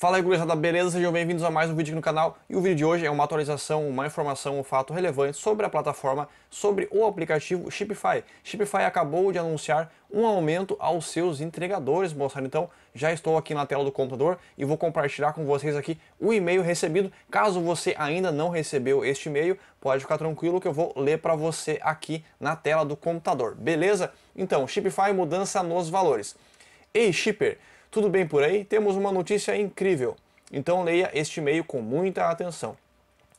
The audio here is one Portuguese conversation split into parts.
Fala aí, gurizada, beleza? Sejam bem-vindos a mais um vídeo aqui no canal. E o vídeo de hoje é uma atualização, uma informação, um fato relevante sobre a plataforma, sobre o aplicativo Shipify. Shipify acabou de anunciar um aumento aos seus entregadores, moçada. Então, já estou aqui na tela do computador e vou compartilhar com vocês aqui o e-mail recebido. Caso você ainda não recebeu este e-mail, pode ficar tranquilo que eu vou ler para você aqui na tela do computador, beleza? Então, Shipify mudança nos valores. Ei, shipper! Tudo bem por aí? Temos uma notícia incrível. Então leia este e-mail com muita atenção.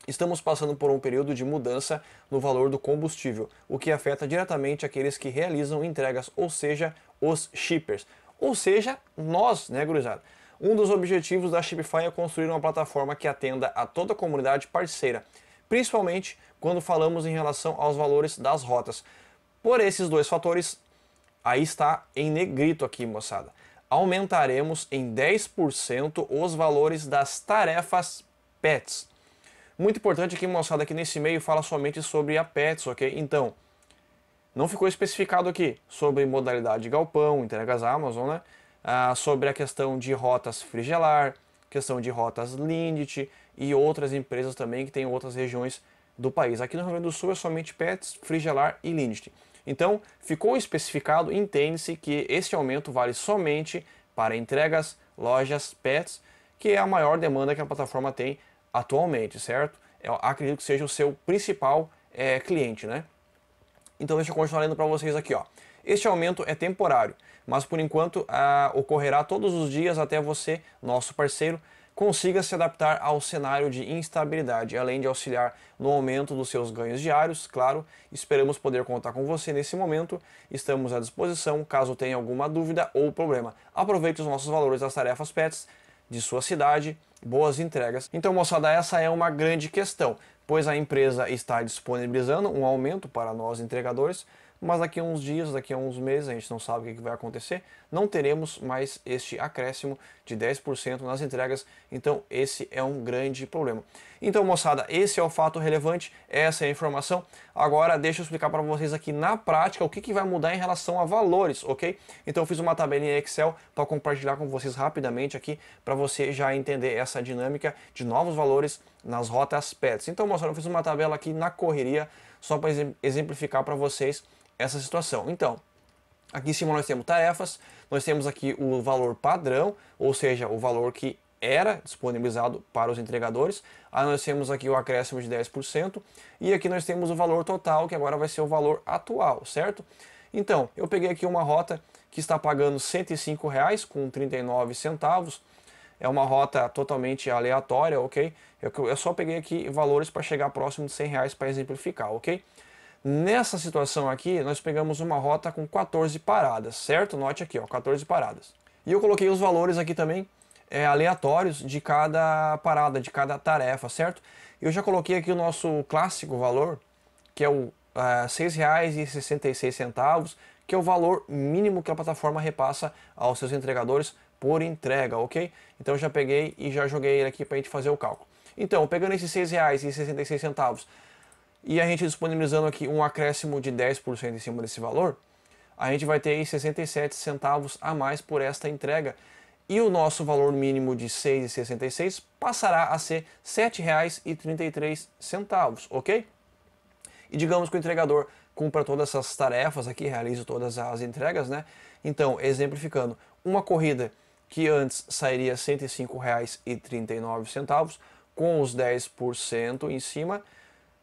Estamos passando por um período de mudança no valor do combustível, o que afeta diretamente aqueles que realizam entregas, ou seja, os shippers. Ou seja, nós, né, gurizada? Um dos objetivos da Shipify é construir uma plataforma que atenda a toda a comunidade parceira, principalmente quando falamos em relação aos valores das rotas. Por esses dois fatores, aí está em negrito aqui, moçada aumentaremos em 10% os valores das tarefas PETs. Muito importante aqui, mostrado aqui nesse e-mail fala somente sobre a PETs, ok? Então, não ficou especificado aqui sobre modalidade galpão, entregas Amazon, né? Ah, sobre a questão de rotas frigelar, questão de rotas Lindt e outras empresas também que tem outras regiões do país. Aqui no Rio Grande do Sul é somente PETs, frigelar e Lindt. Então, ficou especificado, entende-se que este aumento vale somente para entregas, lojas, pets, que é a maior demanda que a plataforma tem atualmente, certo? Eu acredito que seja o seu principal é, cliente, né? Então deixa eu continuar lendo para vocês aqui, ó. Este aumento é temporário, mas por enquanto ah, ocorrerá todos os dias até você, nosso parceiro, consiga se adaptar ao cenário de instabilidade, além de auxiliar no aumento dos seus ganhos diários. Claro, esperamos poder contar com você nesse momento. Estamos à disposição caso tenha alguma dúvida ou problema. Aproveite os nossos valores das tarefas PETs de sua cidade. Boas entregas. Então, moçada, essa é uma grande questão, pois a empresa está disponibilizando um aumento para nós entregadores mas daqui a uns dias, daqui a uns meses, a gente não sabe o que vai acontecer, não teremos mais este acréscimo de 10% nas entregas, então esse é um grande problema. Então, moçada, esse é o fato relevante, essa é a informação. Agora, deixa eu explicar para vocês aqui na prática o que, que vai mudar em relação a valores, ok? Então, eu fiz uma tabelinha Excel para compartilhar com vocês rapidamente aqui, para você já entender essa dinâmica de novos valores nas rotas PETs. Então, moçada, eu fiz uma tabela aqui na correria, só para exemplificar para vocês essa situação. Então, aqui em cima nós temos tarefas, nós temos aqui o valor padrão, ou seja, o valor que era disponibilizado para os entregadores. Aí nós temos aqui o acréscimo de 10% e aqui nós temos o valor total, que agora vai ser o valor atual, certo? Então, eu peguei aqui uma rota que está pagando R$ 105,39 é uma rota totalmente aleatória, ok? Eu, eu só peguei aqui valores para chegar próximo de 100 reais para exemplificar, ok? Nessa situação aqui, nós pegamos uma rota com 14 paradas, certo? Note aqui, ó, 14 paradas. E eu coloquei os valores aqui também é, aleatórios de cada parada, de cada tarefa, certo? Eu já coloquei aqui o nosso clássico valor, que é o R$ uh, 6,66, que é o valor mínimo que a plataforma repassa aos seus entregadores por entrega, ok? Então já peguei e já joguei ele aqui para a gente fazer o cálculo. Então, pegando esses R$ 6,66 e a gente disponibilizando aqui um acréscimo de 10% em cima desse valor, a gente vai ter aí 67 centavos a mais por esta entrega. E o nosso valor mínimo de 6,66 passará a ser R$ 7,33, ok? E digamos que o entregador cumpra todas essas tarefas aqui, realize todas as entregas, né? Então, exemplificando, uma corrida que antes sairia R$ 105,39, com os 10% em cima,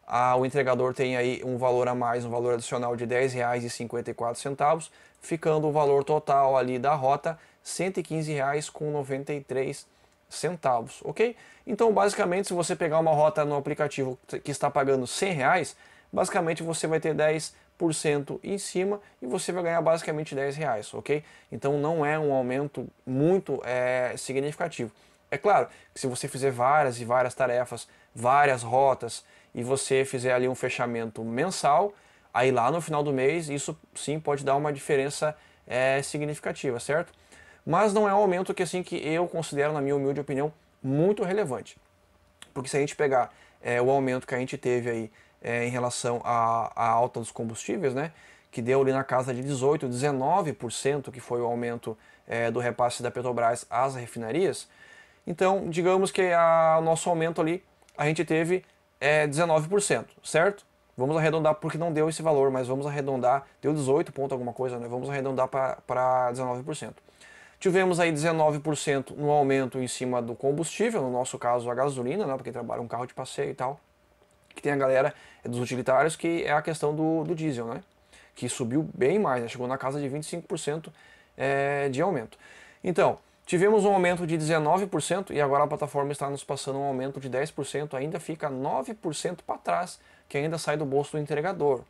ah, o entregador tem aí um valor a mais, um valor adicional de R$ 10,54, ficando o valor total ali da rota R$ 115,93, ok? Então, basicamente, se você pegar uma rota no aplicativo que está pagando R$ 100, basicamente você vai ter 10 10% em cima e você vai ganhar basicamente 10 reais, ok? Então não é um aumento muito é, significativo. É claro que se você fizer várias e várias tarefas, várias rotas e você fizer ali um fechamento mensal, aí lá no final do mês isso sim pode dar uma diferença é, significativa, certo? Mas não é um aumento que assim que eu considero, na minha humilde opinião, muito relevante. Porque se a gente pegar é, o aumento que a gente teve aí é, em relação à, à, alta dos combustíveis, né? Que deu ali na casa de 18%, 19%, que foi o aumento é, do repasse da Petrobras às refinarias. Então, digamos que o nosso aumento ali, a gente teve é, 19%, certo? Vamos arredondar porque não deu esse valor, mas vamos arredondar, deu 18 ponto alguma coisa, né? Vamos arredondar para 19%. Tivemos aí 19% no aumento em cima do combustível, no nosso caso a gasolina, né? Porque trabalha um carro de passeio e tal que tem a galera é dos utilitários, que é a questão do, do diesel, né? Que subiu bem mais, né? chegou na casa de 25% é, de aumento. Então, tivemos um aumento de 19% e agora a plataforma está nos passando um aumento de 10%, ainda fica 9% para trás, que ainda sai do bolso do entregador.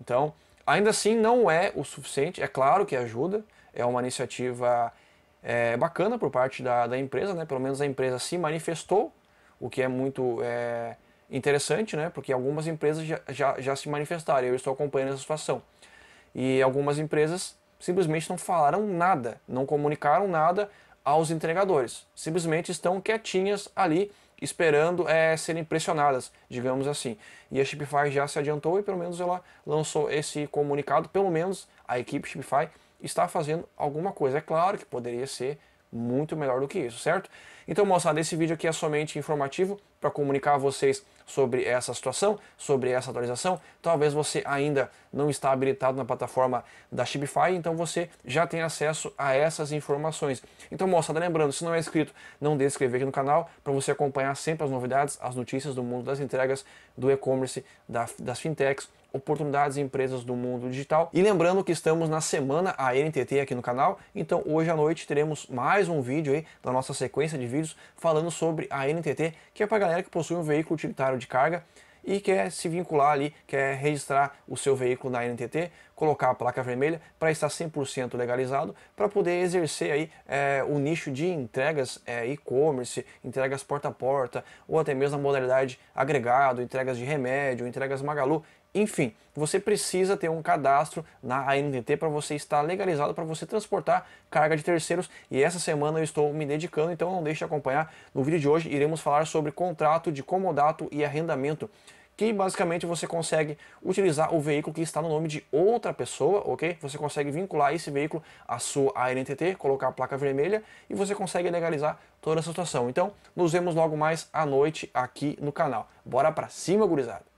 Então, ainda assim não é o suficiente, é claro que ajuda, é uma iniciativa é, bacana por parte da, da empresa, né? pelo menos a empresa se manifestou, o que é muito é, interessante, né? Porque algumas empresas já, já, já se manifestaram, eu estou acompanhando essa situação. E algumas empresas simplesmente não falaram nada, não comunicaram nada aos entregadores. Simplesmente estão quietinhas ali, esperando é, serem pressionadas, digamos assim. E a Shopify já se adiantou e pelo menos ela lançou esse comunicado, pelo menos a equipe Shopify está fazendo alguma coisa. É claro que poderia ser muito melhor do que isso, certo? Então, moçada, esse vídeo aqui é somente informativo para comunicar a vocês sobre essa situação, sobre essa atualização. Talvez você ainda não está habilitado na plataforma da Shibify, então você já tem acesso a essas informações. Então, moçada, lembrando, se não é inscrito, não deixe de inscrever aqui no canal para você acompanhar sempre as novidades, as notícias do mundo das entregas, do e-commerce, das fintechs, oportunidades e empresas do mundo digital. E lembrando que estamos na semana ANTT aqui no canal, então hoje à noite teremos mais um vídeo aí da nossa sequência de vídeos falando sobre a ANTT, que é para galera que possui um veículo utilitário de carga e quer se vincular ali, quer registrar o seu veículo na NTT, colocar a placa vermelha para estar 100% legalizado, para poder exercer aí é, o nicho de entregas é, e-commerce, entregas porta a porta, ou até mesmo a modalidade agregado, entregas de remédio, entregas Magalu, enfim, você precisa ter um cadastro na ANTT para você estar legalizado para você transportar carga de terceiros. E essa semana eu estou me dedicando, então não deixe de acompanhar. No vídeo de hoje iremos falar sobre contrato de comodato e arrendamento que basicamente você consegue utilizar o veículo que está no nome de outra pessoa, ok? Você consegue vincular esse veículo à sua ANTT, colocar a placa vermelha e você consegue legalizar toda essa situação. Então, nos vemos logo mais à noite aqui no canal. Bora para cima, gurizada!